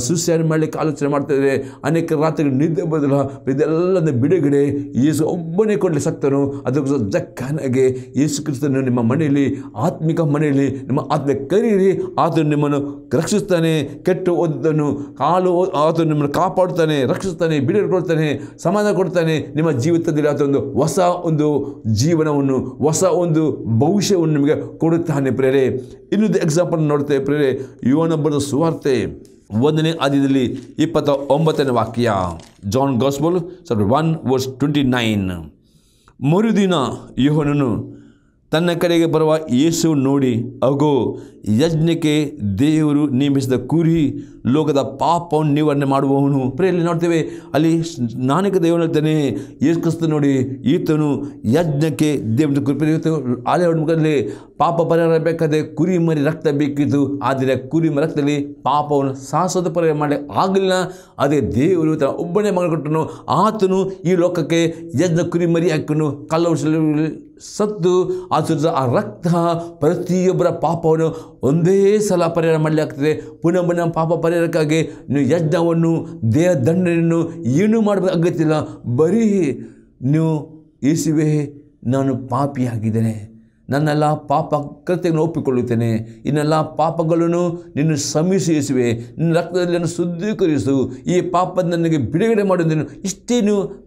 ಸುಸೈಡ್ ಮಾಡಲಿಕ್ಕೆ ಆಲೋಚನೆ ಮಾಡ್ತಾಯಿದ್ದಾರೆ ಅನೇಕ ರಾತ್ರಿ ನಿದ್ದೆ ಬದಲ ಇದೆಲ್ಲದ ಬಿಡುಗಡೆ ಯೇಸು ಒಬ್ಬನೇ ಕೊಡಲಿ ಸತ್ತನು ಅದಕ್ಕೋಸ್ಕರ ಜಕ್ಕನಾಗೆ ಯೇಸು ಕ್ರಿಸ್ತನು ನಿಮ್ಮ ಮನೆಯಲ್ಲಿ ಆತ್ಮಿಕ ಮನೆಯಲ್ಲಿ ನಿಮ್ಮ ಆತ್ಮ ಕರೀರಿ ಆತನು ನಿಮ್ಮನ್ನು ರಕ್ಷಿಸ್ತಾನೆ ಕೆಟ್ಟು ಓದಿದ್ದನು ಕಾಲು ಆತನು ನಿಮ್ಮನ್ನು ಕಾಪಾಡ್ತಾನೆ ರಕ್ಷಿಸ್ತಾನೆ ಬಿಡುಗಡೆ ಕೊಡ್ತಾನೆ ಸಮಾಧಾನ ಕೊಡ್ತಾನೆ ನಿಮ್ಮ ಜೀವಿತದಲ್ಲಿ ಒಂದು ಹೊಸ ಒಂದು ಜೀವನವನ್ನು ಹೊಸ ಒಂದು ಭವಿಷ್ಯವನ್ನು ನಿಮಗೆ ಕೊಡುತ್ತೆ ಆಗಿರುತ್ತಾನೆ ಪ್ರೇರೆ ಇನ್ನೊಂದು ಎಕ್ಸಾಂಪಲ್ ನೋಡ್ತೇವೆ ಪ್ರೇರೆ ಯುವನೊಬ್ಬರ ಸುವಾರ್ತೆ ಒಂದನೇ ಆದಿಯಲ್ಲಿ ಇಪ್ಪತ್ತ ಒಂಬತ್ತನೇ ವಾಕ್ಯ John gospel sir one verse twenty nine ಮರುದಿನ ಯೋಹನನು ತನ್ನ ಕಡೆಗೆ ಬರುವ ಯೇಸು ನೋಡಿ ಅಗೋ ಯಜ್ಞಕ್ಕೆ ದೇವರು ನೇಮಿಸಿದ ಕುರಿ ಲೋಕದ ಪಾಪವನ್ನು ನಿವಾರಣೆ ಮಾಡುವವನು ಪ್ರೇಯಲ್ಲಿ ನೋಡ್ತೇವೆ ಅಲ್ಲಿ ನಾನಕ್ಕೆ ದೇವನು ಹೇಳ್ತಾನೆ ಯೇಸು ಕ್ರಿಸ್ತ ನೋಡಿ ಈತನು ಯಜ್ಞಕ್ಕೆ ದೇವನ ಕುರಿ ಆಲೆ ಮುಖದಲ್ಲಿ ಪಾಪ ಬೇಕಾದರೆ ಕುರಿ ಮರಿ ರಕ್ತ ಬೇಕಿತ್ತು ಆದರೆ ಕುರಿ ರಕ್ತದಲ್ಲಿ ಪಾಪವನ್ನು ಸಾಹಸದ ಪರಿಹಾರ ಮಾಡಿ ಆಗಲಿಲ್ಲ ಅದೇ ದೇವರು ತನ್ನ ಒಬ್ಬನೇ ಮಗನ ಆತನು ಈ ಲೋಕಕ್ಕೆ ಯಜ್ಞ ಕುರಿ ಮರಿ ಹಾಕಿಕೊಂಡು ಕಲ್ಲ ಸತ್ತು ಆಚರಿಸಿದ ಆ ರಕ್ತ ಪ್ರತಿಯೊಬ್ಬರ ಪಾಪವನ್ನು ಒಂದೇ ಸಲ ಪರಿಹಾರ ಮಾಡಲಾಗ್ತದೆ ಪುನಃ ಪುನಃ ಪಾಪ ಪರಿಹಾರಕ್ಕಾಗಿ ನೀವು ಯಜ್ಞವನ್ನು ದೇಹ ದಂಡನೆಯನ್ನು ಏನೂ ಮಾಡಬೇಕು ಅಗತ್ಯ ಬರೀ ನೀವು ಯೇಸುವೆ ನಾನು ಪಾಪಿಯಾಗಿದ್ದೇನೆ ನನ್ನೆಲ್ಲ ಪಾಪ ಕೃತ್ಯಗಳನ್ನು ಒಪ್ಪಿಕೊಳ್ಳುತ್ತೇನೆ ಇನ್ನೆಲ್ಲ ಪಾಪಗಳನ್ನು ನಿನ್ನ ಸಮೀಸಿಸುವೆ ನಿನ್ನ ರಕ್ತದಲ್ಲಿ ನನ್ನ ಶುದ್ಧೀಕರಿಸು ಈ ಪಾಪದ ನನಗೆ ಬಿಡುಗಡೆ ಮಾಡುವುದನ್ನು ಇಷ್ಟೇ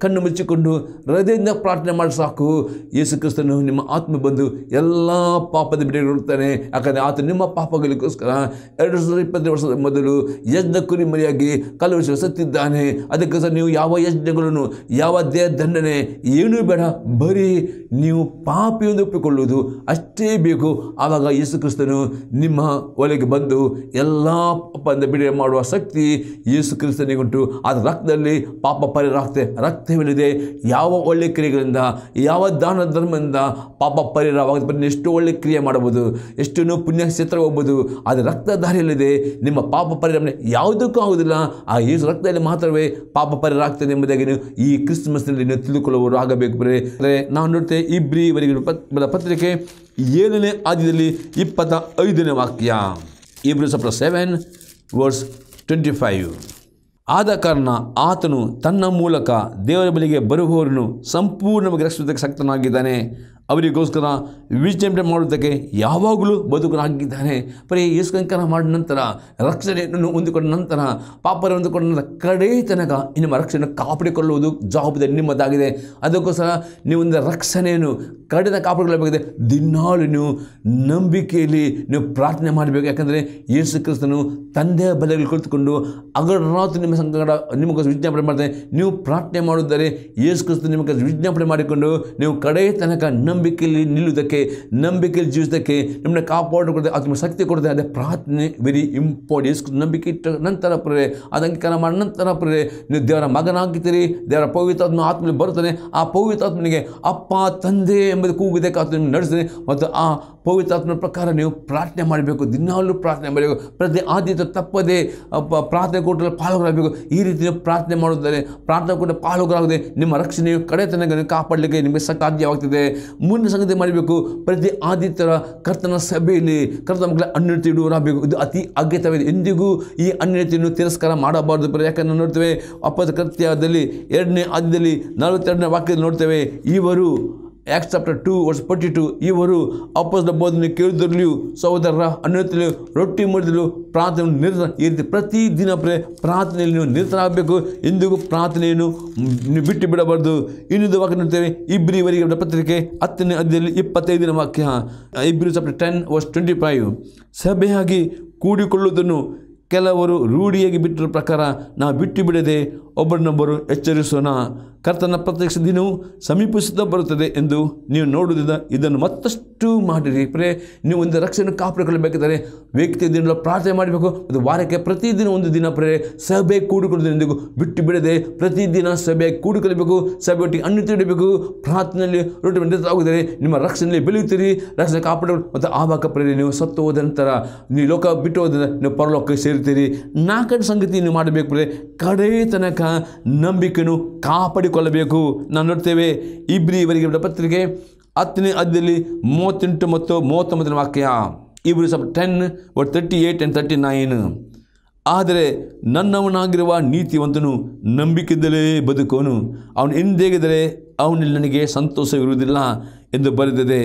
ಕಣ್ಣು ಮುಚ್ಚಿಕೊಂಡು ಹೃದಯದಿಂದ ಪ್ರಾರ್ಥನೆ ಮಾಡಿ ಸಾಕು ಯೇಸು ಕ್ರಿಸ್ತನು ನಿಮ್ಮ ಆತ್ಮ ಬಂದು ಎಲ್ಲ ಪಾಪದ ಬಿಡುಗಡೆ ಕೊಡುತ್ತಾನೆ ಯಾಕಂದರೆ ಆತ ನಿಮ್ಮ ಪಾಪಗಳಿಗೋಸ್ಕರ ಎರಡು ಸಾವಿರದ ಇಪ್ಪತ್ತೈದು ವರ್ಷದ ಮೊದಲು ಯಜ್ಞ ಕುರಿ ಮರಿಯಾಗಿ ವರ್ಷ ಸತ್ತಿದ್ದಾನೆ ಅದಕ್ಕೋಸ್ಕರ ನೀವು ಯಾವ ಯಜ್ಞಗಳನ್ನು ಯಾವ ದೇಹ ದಂಡನೆ ಏನೂ ಬೇಡ ಬರೀ ನೀವು ಪಾಪಿಯೊಂದು ಒಪ್ಪಿಕೊಳ್ಳುವುದು ಅಷ್ಟೇ ಬೇಕು ಆವಾಗ ಯೇಸು ಕ್ರಿಸ್ತನು ನಿಮ್ಮ ಒಲೆಗೆ ಬಂದು ಎಲ್ಲ ಪಾಪದಿಂದ ಬಿಡುಗಡೆ ಮಾಡುವ ಶಕ್ತಿ ಯೇಸು ಕ್ರಿಸ್ತನಿಗುಂಟು ಅದು ರಕ್ತದಲ್ಲಿ ಪಾಪ ಪರಿರಾಗ್ತೆ ರಕ್ತವಿಲ್ಲದೆ ಯಾವ ಒಳ್ಳೆ ಕ್ರಿಯೆಗಳಿಂದ ಯಾವ ದಾನ ಧರ್ಮದಿಂದ ಪಾಪ ಪರಿರಾವಾಗದ ಎಷ್ಟು ಒಳ್ಳೆ ಕ್ರಿಯೆ ಮಾಡಬಹುದು ಎಷ್ಟು ಪುಣ್ಯ ಕ್ಷೇತ್ರ ಹೋಗ್ಬೋದು ಅದು ರಕ್ತಧಾರಿಯಲ್ಲಿದೆ ನಿಮ್ಮ ಪಾಪ ಪರಿಹಾರ ಯಾವುದಕ್ಕೂ ಆಗುವುದಿಲ್ಲ ಆ ಯೇಸು ರಕ್ತದಲ್ಲಿ ಮಾತ್ರವೇ ಪಾಪ ಪರಿರಾಗ್ತದೆ ಎಂಬುದಾಗಿ ಈ ಕ್ರಿಸ್ಮಸ್ನಲ್ಲಿ ತಿಳಿದುಕೊಳ್ಳುವವರು ಆಗಬೇಕು ಬರೇ ನಾವು ನೋಡ್ತೇವೆ ಇಬ್ರಿ ಇವರಿಗೆ ಪತ್ರಿಕೆ ಏಳನೇ ಆದ್ಯದಲ್ಲಿ ಇಪ್ಪತ್ತ ಐದನೇ ವಾಕ್ಯ ಇಬ್ರು ಸಪ್ರ ಸೆವೆನ್ ವರ್ಸ್ ಟ್ವೆಂಟಿ ಫೈವ್ ಆದ ಕಾರಣ ಆತನು ತನ್ನ ಮೂಲಕ ದೇವರ ಬಳಿಗೆ ಬರುವವರನ್ನು ಸಂಪೂರ್ಣವಾಗಿ ರಕ್ಷಿಸುವುದಕ್ಕೆ ಶಕ್ತನಾಗಿದ್ದಾನೆ ಅವರಿಗೋಸ್ಕರ ವಿಜ್ಞಾಪನೆ ಮಾಡುವುದಕ್ಕೆ ಯಾವಾಗಲೂ ಬದುಕನಾಗಿದ್ದಾನೆ ಬರೀ ಯೇಸುಕಂಕರ ಮಾಡಿದ ನಂತರ ರಕ್ಷಣೆಯನ್ನು ಹೊಂದಿಕೊಂಡ ನಂತರ ಪಾಪರ ಹೊಂದಿಕೊಂಡ ನಂತರ ಕಡೇ ತನಕ ನಿಮ್ಮ ರಕ್ಷಣೆ ಕಾಪಾಡಿಕೊಳ್ಳುವುದು ಜವಾಬ್ದಾರಿ ನಿಮ್ಮದಾಗಿದೆ ಅದಕ್ಕೋಸ್ಕರ ನೀವು ಒಂದು ರಕ್ಷಣೆಯನ್ನು ಕಡಿದ ಕಾಪಾಡಿಕೊಳ್ಳಬೇಕಿದೆ ದಿನಾಳು ನೀವು ನಂಬಿಕೆಯಲ್ಲಿ ನೀವು ಪ್ರಾರ್ಥನೆ ಮಾಡಬೇಕು ಯಾಕಂದರೆ ಯೇಸು ಕ್ರಿಸ್ತನು ತಂದೆಯ ಬಲೆಗಳು ಕುಳಿತುಕೊಂಡು ಅಗಡ ನಿಮ್ಮ ಸಂಗಡ ನಿಮಗೋಸ್ಕರ ವಿಜ್ಞಾಪನೆ ಮಾಡ್ತಾರೆ ನೀವು ಪ್ರಾರ್ಥನೆ ಮಾಡಿದರೆ ಯೇಸು ಕ್ರಿಸ್ತನು ನಿಮಗೆ ವಿಜ್ಞಾಪನೆ ಮಾಡಿಕೊಂಡು ನೀವು ಕಡೆಯ ತನಕ ನಂಬಿಕೆಯಲ್ಲಿ ನಿಲ್ಲುವುದಕ್ಕೆ ನಂಬಿಕೆಯಲ್ಲಿ ಜೀವಿಸೋದಕ್ಕೆ ನಮ್ಮನ್ನ ಕಾಪಾಡು ಅದು ನಿಮಗೆ ಶಕ್ತಿ ಕೊಡದೆ ಅದೇ ಪ್ರಾರ್ಥನೆ ವೆರಿ ಇಂಪಾರ್ಟೆಂಟ್ ನಂಬಿಕೆ ಇಟ್ಟ ನಂತರ ಪ್ರೇ ಅದು ಮಾಡಿದ ನಂತರ ಪ್ರೇ ನೀವು ದೇವರ ಮಗನಾಗಿದ್ದೀರಿ ದೇವರ ಪವಿತ್ರಾತ್ಮ ಆತ್ಮಲ್ಲಿ ಬರುತ್ತಾನೆ ಆ ಪವಿತ್ರಾತ್ಮನಿಗೆ ಅಪ್ಪ ತಂದೆ ಎಂಬುದು ಕೂಗುದಕ್ಕೆ ಆತ್ಮ ನಡೆಸ್ತಾನೆ ಮತ್ತು ಆ ಪವಿತ್ರಾತ್ಮ ಪ್ರಕಾರ ನೀವು ಪ್ರಾರ್ಥನೆ ಮಾಡಬೇಕು ದಿನಾಲು ಪ್ರಾರ್ಥನೆ ಮಾಡಬೇಕು ಪ್ರತಿ ಆದ್ಯತೆ ತಪ್ಪದೆ ಪ್ರಾರ್ಥನೆ ಕೂಟದಲ್ಲಿ ಪಾಲ್ಗೊಳ್ಳಬೇಕು ಈ ರೀತಿ ಪ್ರಾರ್ಥನೆ ಮಾಡುತ್ತಾರೆ ಪ್ರಾರ್ಥನೆ ಕೂಡ ಪಾಲ್ಗೊಳ್ಳಾಗದೆ ನಿಮ್ಮ ರಕ್ಷಣೆಯು ಕಡೆತನಗಳನ್ನು ಕಾಪಾಡಲಿಕ್ಕೆ ನಿಮಗೆ ಸಾಧ್ಯವಾಗ್ತದೆ ಮುಂದಿನ ಸಂಗತಿ ಮಾಡಬೇಕು ಪ್ರತಿ ಆದಿತ್ಯರ ಕರ್ತನ ಸಭೆಯಲ್ಲಿ ಕರ್ತನ ಮಕ್ಕಳ ಅನ್ಯತೆ ಇಡುವರಾಗಬೇಕು ಇದು ಅತಿ ಅಗತ್ಯವಿದೆ ಎಂದಿಗೂ ಈ ಅನ್ಯತೆಯನ್ನು ತಿರಸ್ಕಾರ ಮಾಡಬಾರದು ಯಾಕಂದ್ರೆ ನೋಡ್ತೇವೆ ಅಪ್ಪದ ಕೃತ್ಯದಲ್ಲಿ ಎರಡನೇ ಆದ್ಯದಲ್ಲಿ ನಲವತ್ತೆರಡನೇ ವಾಕ್ಯದಲ್ಲಿ ನೋಡ್ತೇವೆ ಇವರು Acts chapter two verse forty two ಇವರು ಅಪ್ಪಸದ ಬೋಧನೆ ಕೇಳಿದ್ರಲ್ಲಿಯೂ ಸಹೋದರರ ಅನ್ಯತಲು ರೊಟ್ಟಿ ಮುರಿದಲು ಪ್ರಾರ್ಥನೆ ನಿರತ ಈ ರೀತಿ ಪ್ರತಿದಿನ ಪ್ರೇ ಪ್ರಾರ್ಥನೆಯಲ್ಲಿ ನೀವು ನಿರತರಾಗಬೇಕು ಇಂದಿಗೂ ಪ್ರಾರ್ಥನೆಯನ್ನು ಬಿಟ್ಟು ಬಿಡಬಾರ್ದು ಇನ್ನೊಂದು ವಾಕ್ಯ ನೋಡ್ತೇವೆ ಇಬ್ಬರಿವರೆಗೆ ಪತ್ರಿಕೆ ಹತ್ತನೇ ಅಧ್ಯಾಯದಲ್ಲಿ ಇಪ್ಪತ್ತೈದಿನ ವಾಕ್ಯ Hebrews chapter ten verse twenty five ಸಭೆಯಾಗಿ ಕೂಡಿಕೊಳ್ಳುವುದನ್ನು ಕೆಲವರು ರೂಢಿಯಾಗಿ ಬಿಟ್ಟಿರೋ ಪ್ರಕಾರ ನಾವು ಬಿಟ್ಟು ಬಿಡದೆ ಒಬ್ಬರನ್ನೊಬ್ಬರು ಎಚ್ಚರಿಸೋಣ ಕರ್ತನ ಪ್ರತ್ಯಕ್ಷ ದಿನವೂ ಸಮೀಪಿಸುತ್ತಾ ಬರುತ್ತದೆ ಎಂದು ನೀವು ನೋಡುವುದಿಲ್ಲ ಇದನ್ನು ಮತ್ತಷ್ಟು ಮಾಡಿರಿ ಪ್ರೇ ನೀವು ಒಂದು ರಕ್ಷಣೆ ಕಾಪಾಡಿಕೊಳ್ಳಬೇಕಾದರೆ ವ್ಯಕ್ತಿ ದಿನ ಪ್ರಾರ್ಥನೆ ಮಾಡಬೇಕು ಅದು ವಾರಕ್ಕೆ ಪ್ರತಿದಿನ ಒಂದು ದಿನ ಪ್ರೇ ಸಭೆ ಕೂಡಿಕೊಳ್ಳುವುದರಿಂದಿಗೂ ಬಿಟ್ಟು ಬಿಡದೆ ಪ್ರತಿದಿನ ಸಭೆ ಕೂಡಿಕೊಳ್ಳಬೇಕು ಒಟ್ಟಿಗೆ ಅಣ್ಣ ತಿಡಬೇಕು ಪ್ರಾರ್ಥನೆಯಲ್ಲಿ ರೊಟ್ಟಿ ಬಂದರೆ ನಿಮ್ಮ ರಕ್ಷಣೆಯಲ್ಲಿ ಬೆಳೆಯುತ್ತೀರಿ ರಕ್ಷಣೆ ಕಾಪಾಡಿಕೊಂಡು ಮತ್ತು ಆವಾಗ ಪ್ರೇ ನೀವು ಸತ್ತು ಹೋದ ನಂತರ ನೀವು ಲೋಕ ಬಿಟ್ಟು ಹೋದ ನೀವು ಪರಲೋಕಕ್ಕೆ ಸೇರುತ್ತೀರಿ ನಾಲ್ಕನೇ ಸಂಗತಿ ನೀವು ಮಾಡಬೇಕು ಪ್ರೇ ಕಡೇ ತನಕ ನಂಬಿಕೆಯನ್ನು ಕಾಪಾಡಿಕೊಳ್ಳಬೇಕು ನಾನು ನೋಡ್ತೇವೆ ಇಬ್ರಿ ಇವರಿಗೆ ಪತ್ರಿಕೆ ಹತ್ತನೇ ಅದರಲ್ಲಿ ಮೂವತ್ತೆಂಟು ಮತ್ತು ಮೂವತ್ತೊಂಬತ್ತನೇ ವಾಕ್ಯ ಇಬ್ರು ಸಬ್ ಟೆನ್ ಒಟ್ thirty eight and thirty nine ಆದರೆ ನನ್ನವನಾಗಿರುವ ನೀತಿವಂತನು ನಂಬಿಕೆಯಿಂದಲೇ ಬದುಕೋನು ಅವನು ಹಿಂದೆಗಿದರೆ ಅವನಲ್ಲಿ ನನಗೆ ಸಂತೋಷವಿರುವುದಿಲ್ಲ ಎಂದು ಬರೆದಿದೆ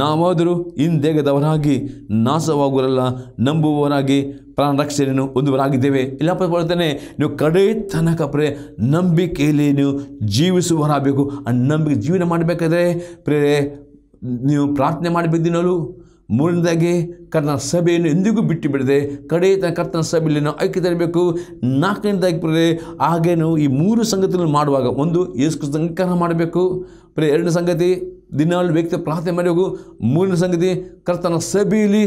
ನಾವಾದರೂ ಹಿಂದೇಗದವರಾಗಿ ನಾಶವಾಗುವರಲ್ಲ ನಂಬುವವರಾಗಿ ಪ್ರಾಣ ರಕ್ಷಣೆಯನ್ನು ಹೊಂದುವರಾಗಿದ್ದೇವೆ ಬರ್ತಾನೆ ನೀವು ಕಡೆ ತನಕ ಪ್ರೇ ನಂಬಿಕೆಯಲ್ಲಿ ನೀವು ಜೀವಿಸುವರಾಗಬೇಕು ಆ ನಂಬಿಕೆ ಜೀವನ ಮಾಡಬೇಕಾದ್ರೆ ಪ್ರೇ ನೀವು ಪ್ರಾರ್ಥನೆ ಮಾಡಬೇಕು ಮೂರನೇದಾಗಿ ಕರ್ತನ ಸಭೆಯನ್ನು ಎಂದಿಗೂ ಬಿಟ್ಟು ಬಿಡದೆ ಕಡೆಯ ಕರ್ತನ ಸಭೆಯಲ್ಲಿ ನಾವು ಆಯ್ಕೆ ತರಬೇಕು ನಾಲ್ಕನೇದಾಗಿ ಪ್ರೇ ಹಾಗೆ ನಾವು ಈ ಮೂರು ಸಂಗತಿಗಳನ್ನು ಮಾಡುವಾಗ ಒಂದು ಯೇಸು ಅಂಗೀಕಾರ ಮಾಡಬೇಕು ಬರೀ ಎರಡನೇ ಸಂಗತಿ ದಿನಾಳು ವ್ಯಕ್ತಿ ಪ್ರಾರ್ಥನೆ ಮಾಡಬೇಕು ಮೂರನೇ ಸಂಗತಿ ಕರ್ತನ ಸಭೆಯಲ್ಲಿ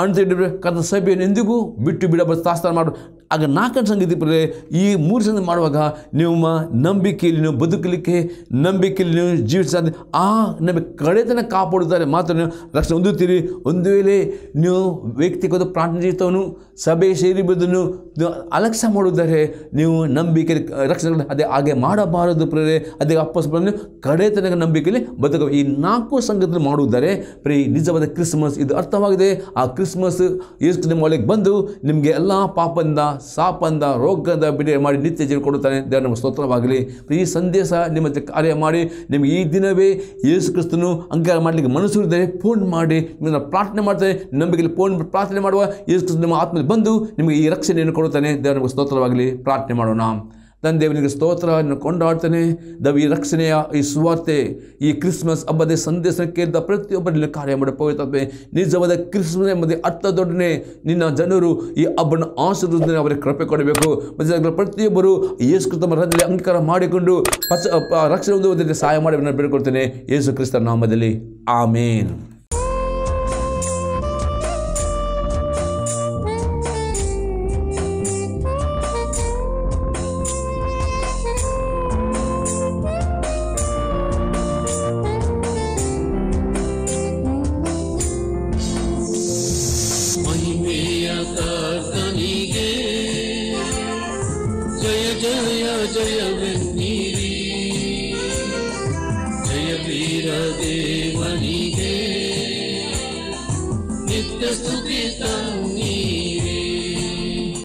ಅಂತೇಳಿದರೆ ಕದ ಸಭೆಯನ್ನು ಎಂದಿಗೂ ಬಿಟ್ಟು ಬಿಡಬಾರ್ದು ಸ್ಥಾಸ್ತಾನ ಮಾಡು ಆಗ ನಾಲ್ಕನೇ ಸಂಗತಿಪರೇ ಈ ಮೂರು ಸಂಗತಿ ಮಾಡುವಾಗ ನಿಮ್ಮ ನಂಬಿಕೆಯಲ್ಲಿ ನೀವು ಬದುಕಲಿಕ್ಕೆ ನಂಬಿಕೆಯಲ್ಲಿ ನೀವು ಜೀವಿಸ ಆ ನಮಗೆ ಕಡೆತನ ಕಾಪಾಡುತ್ತಾರೆ ಮಾತ್ರ ನೀವು ರಕ್ಷಣೆ ಹೊಂದುತ್ತೀರಿ ಒಂದು ವೇಳೆ ನೀವು ವ್ಯಕ್ತಿಗತ ಪ್ರಾರ್ಥನೆ ಜೀವಿತವನ್ನು ಸಭೆ ಬಿದ್ದನ್ನು ಅಲಕ್ಷ್ಯ ಮಾಡುತ್ತಾರೆ ನೀವು ನಂಬಿಕೆ ರಕ್ಷಣೆ ಅದೇ ಹಾಗೆ ಮಾಡಬಾರದು ಪ್ರೇರೆ ಅದೇ ಅಪ್ಪಸ್ ಬಂದು ಕಡೆತನ ನಂಬಿಕೆಯಲ್ಲಿ ಬದುಕ ಈ ನಾಲ್ಕು ಸಂಗತಿ ಮಾಡುತ್ತಾರೆ ಪ್ರೇ ನಿಜವಾದ ಕ್ರಿಸ್ಮಸ್ ಇದು ಅರ್ಥವಾಗಿದೆ ಆ ಕ್ರಿಸ್ ಕ್ರಿಸ್ಮಸ್ ಎಷ್ಟು ನಿಮ್ಮ ಒಳಗೆ ಬಂದು ನಿಮಗೆ ಎಲ್ಲ ಪಾಪಂದ ಸಾಪಂದ ರೋಗದ ಬಿಡುಗಡೆ ಮಾಡಿ ನಿತ್ಯ ಜೀವ ಕೊಡುತ್ತಾನೆ ದೇವರ ನಮ್ಮ ಸ್ತೋತ್ರವಾಗಲಿ ಈ ಸಂದೇಶ ನಿಮ್ಮ ಕಾರ್ಯ ಮಾಡಿ ನಿಮಗೆ ಈ ದಿನವೇ ಯೇಸು ಕ್ರಿಸ್ತನು ಅಂಗಾರ ಮಾಡಲಿಕ್ಕೆ ಮನಸ್ಸು ಇದ್ದರೆ ಫೋನ್ ಮಾಡಿ ನಿಮ್ಮನ್ನು ಪ್ರಾರ್ಥನೆ ಮಾಡ್ತಾನೆ ನಂಬಿಕೆಯಲ್ಲಿ ಫೋನ್ ಪ್ರಾರ್ಥನೆ ಮಾಡುವ ಯೇಸು ಕ್ರಿಸ್ತನು ನಿಮ್ಮ ಆತ್ಮದಲ್ಲಿ ಬಂದು ನಿಮಗೆ ಈ ರಕ್ಷಣೆಯನ್ನು ಕೊಡುತ್ತಾನೆ ದೇವರ ನಮ್ಮ ಸ್ತೋತ್ರವಾಗಲಿ ಪ್ರಾರ್ಥನೆ ಮಾಡೋಣ ನನ್ನ ದೇವನಿಗೆ ಸ್ತೋತ್ರ ಕೊಂಡಾಡ್ತೇನೆ ದವಿ ರಕ್ಷಣೆಯ ಈ ಸುವಾರ್ತೆ ಈ ಕ್ರಿಸ್ಮಸ್ ಹಬ್ಬದ ಸಂದೇಶಕ್ಕೆ ಇದ್ದ ಪ್ರತಿಯೊಬ್ಬರಲ್ಲಿ ಕಾರ್ಯ ಮಾಡಿ ನಿಜವಾದ ಕ್ರಿಸ್ಮಸ್ ಎಂಬುದೇ ದೊಡ್ಡನೆ ನಿನ್ನ ಜನರು ಈ ಹಬ್ಬನ ಆಶೀರ್ವದನೆ ಅವರಿಗೆ ಕೃಪೆ ಕೊಡಬೇಕು ಮತ್ತು ಪ್ರತಿಯೊಬ್ಬರು ಯೇಸು ಕ್ರಿಸ್ತಮ ಅಂಗೀಕಾರ ಮಾಡಿಕೊಂಡು ಪಚ ರಕ್ಷಣೆ ಹೊಂದುವುದಕ್ಕೆ ಸಹಾಯ ಮಾಡಿ ನಾನು ಯೇಸು ಕ್ರಿಸ್ತ ನಾಮದಲ್ಲಿ ಆಮೇನ್